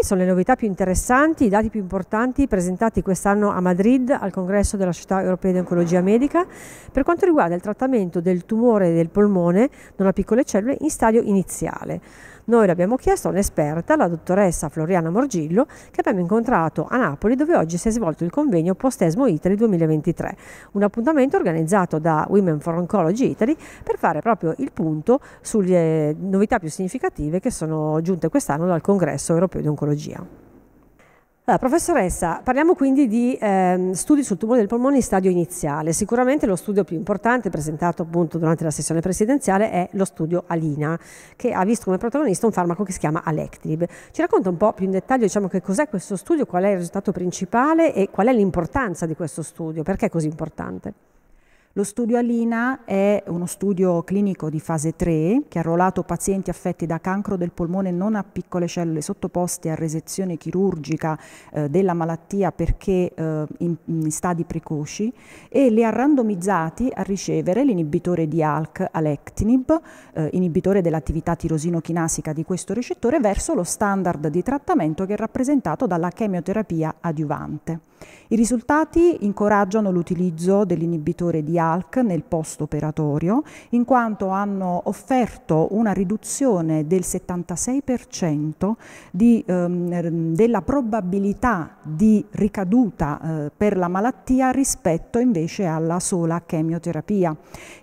Quali sono le novità più interessanti, i dati più importanti presentati quest'anno a Madrid al congresso della Società Europea di Oncologia Medica per quanto riguarda il trattamento del tumore del polmone, non a piccole cellule, in stadio iniziale? Noi l'abbiamo chiesto a un'esperta, la dottoressa Floriana Morgillo, che abbiamo incontrato a Napoli dove oggi si è svolto il convegno Postesmo Italy 2023, un appuntamento organizzato da Women for Oncology Italy per fare proprio il punto sulle novità più significative che sono giunte quest'anno dal Congresso Europeo di Oncologia. Allora, professoressa, parliamo quindi di eh, studi sul tumore del polmone in stadio iniziale. Sicuramente lo studio più importante presentato appunto durante la sessione presidenziale è lo studio Alina, che ha visto come protagonista un farmaco che si chiama Alectrib. Ci racconta un po' più in dettaglio diciamo, che cos'è questo studio, qual è il risultato principale e qual è l'importanza di questo studio, perché è così importante? Lo studio Alina è uno studio clinico di fase 3 che ha arruolato pazienti affetti da cancro del polmone non a piccole cellule sottoposte a resezione chirurgica eh, della malattia perché eh, in, in, stadi precoci e li ha randomizzati a ricevere l'inibitore di ALK, Alectinib, eh, inibitore dell'attività tirosino-chinasica di questo recettore verso lo standard di trattamento che è rappresentato dalla chemioterapia adiuvante. I risultati incoraggiano l'utilizzo dell'inibitore di ALK nel post-operatorio, in quanto hanno offerto una riduzione del 76% di, ehm, della probabilità di ricaduta eh, per la malattia rispetto invece alla sola chemioterapia,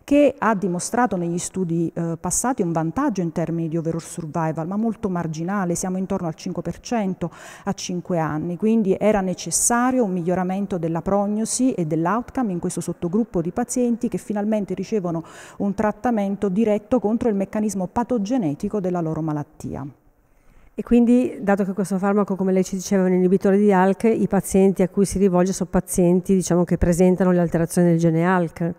che ha dimostrato negli studi eh, passati un vantaggio in termini di overall survival, ma molto marginale, siamo intorno al 5% a 5 anni, quindi era necessario un miglioramento della prognosi e dell'outcome in questo sottogruppo di pazienti che finalmente ricevono un trattamento diretto contro il meccanismo patogenetico della loro malattia. E quindi, dato che questo farmaco, come lei ci diceva, è un inibitore di ALK, i pazienti a cui si rivolge sono pazienti diciamo, che presentano le alterazioni del gene ALK.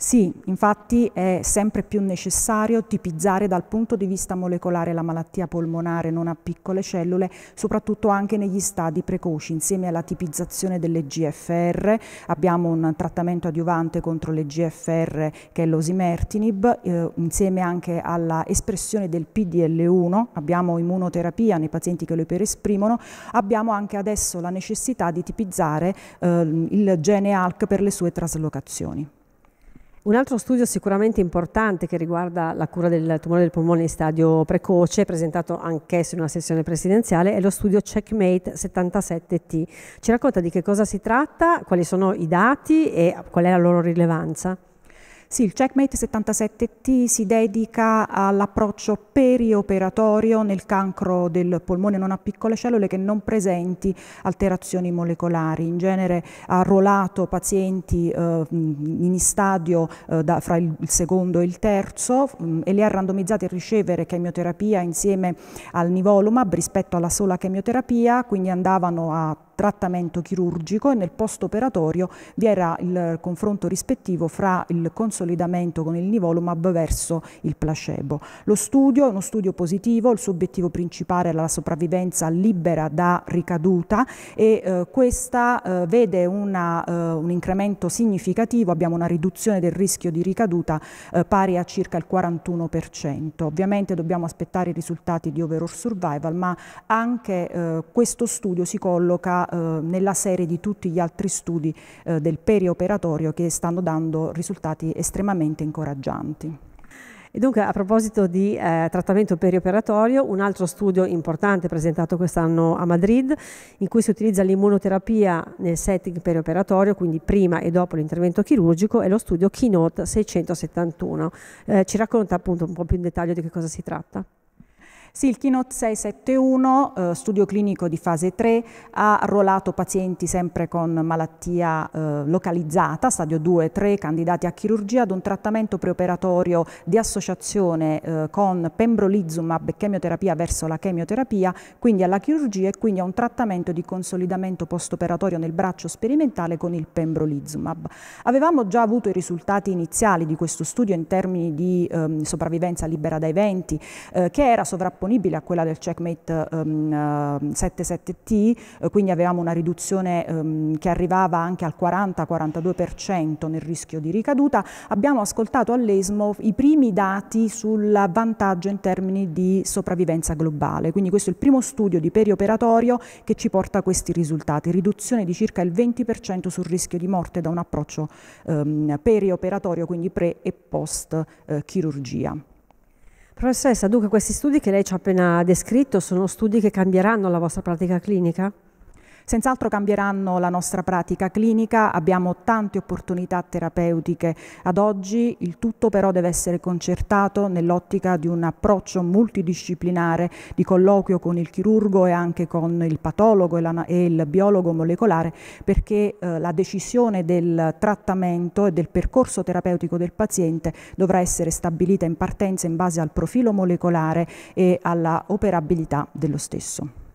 Sì, infatti è sempre più necessario tipizzare dal punto di vista molecolare la malattia polmonare non a piccole cellule, soprattutto anche negli stadi precoci. Insieme alla tipizzazione delle GFR abbiamo un trattamento adiuvante contro le GFR che è l'osimertinib, eh, insieme anche alla espressione del PDL1 abbiamo immunoterapia nei pazienti che lo iperesprimono, abbiamo anche adesso la necessità di tipizzare eh, il gene ALK per le sue traslocazioni. Un altro studio sicuramente importante che riguarda la cura del tumore del polmone in stadio precoce, presentato anch'esso in una sessione presidenziale, è lo studio Checkmate 77T. Ci racconta di che cosa si tratta, quali sono i dati e qual è la loro rilevanza. Sì, il Checkmate 77T si dedica all'approccio perioperatorio nel cancro del polmone non a piccole cellule che non presenti alterazioni molecolari. In genere ha ruolato pazienti eh, in stadio eh, da, fra il, il, secondo e il terzo mh, e li ha randomizzati a ricevere chemioterapia insieme al nivolumab rispetto alla sola chemioterapia, quindi andavano a trattamento chirurgico e nel post operatorio vi era il confronto rispettivo fra il consolidamento con il nivolumab verso il placebo. Lo studio è uno studio positivo, il suo obiettivo principale è la sopravvivenza libera da ricaduta e eh, questa eh, vede una, eh, un incremento significativo, abbiamo una riduzione del rischio di ricaduta eh, pari a circa il 41%. Ovviamente dobbiamo aspettare i risultati di overall survival, ma anche eh, questo studio si colloca eh, nella, serie di tutti gli altri studi eh, del perioperatorio che stanno dando risultati estremamente incoraggianti. E dunque, a proposito di eh, trattamento perioperatorio, un altro studio importante presentato quest'anno a Madrid, in cui si utilizza l'immunoterapia nel setting perioperatorio, quindi prima e dopo l'intervento chirurgico, è lo studio Keynote 671. Eh, ci racconta appunto un po' più in dettaglio di che cosa si tratta. Sì, il Keynote 671, eh, studio clinico di fase 3, ha arruolato pazienti sempre con malattia eh, localizzata, stadio 2 e 3, candidati a chirurgia ad un trattamento preoperatorio di associazione eh, con pembrolizumab e chemioterapia verso la chemioterapia, quindi alla chirurgia e quindi a un trattamento di consolidamento postoperatorio nel braccio sperimentale con il pembrolizumab. Avevamo già avuto i risultati iniziali di questo studio in termini di ehm, sopravvivenza libera da eventi, eh, che era sovrapposto opponibile a quella del checkmate um, ehm, 77T, eh, eh, quindi avevamo una riduzione um, che arrivava anche al 40-42% nel rischio di ricaduta. Abbiamo ascoltato all'ESMO i primi dati sul vantaggio in termini di sopravvivenza globale, quindi questo è il primo studio di perioperatorio che ci porta a questi risultati, riduzione di circa il 20% sul rischio di morte da un approccio um, perioperatorio, quindi pre e post eh, chirurgia. Professoressa, dunque questi studi che lei ci ha appena descritto sono studi che cambieranno la vostra pratica clinica? Senz'altro cambieranno la nostra pratica clinica, abbiamo tante opportunità terapeutiche ad oggi, il tutto però deve essere concertato nell'ottica di un approccio multidisciplinare di colloquio con il chirurgo e anche con il patologo e, la, e il biologo molecolare perché eh, la decisione del trattamento e del percorso terapeutico del paziente dovrà essere stabilita in partenza in base al profilo molecolare e alla operabilità dello stesso.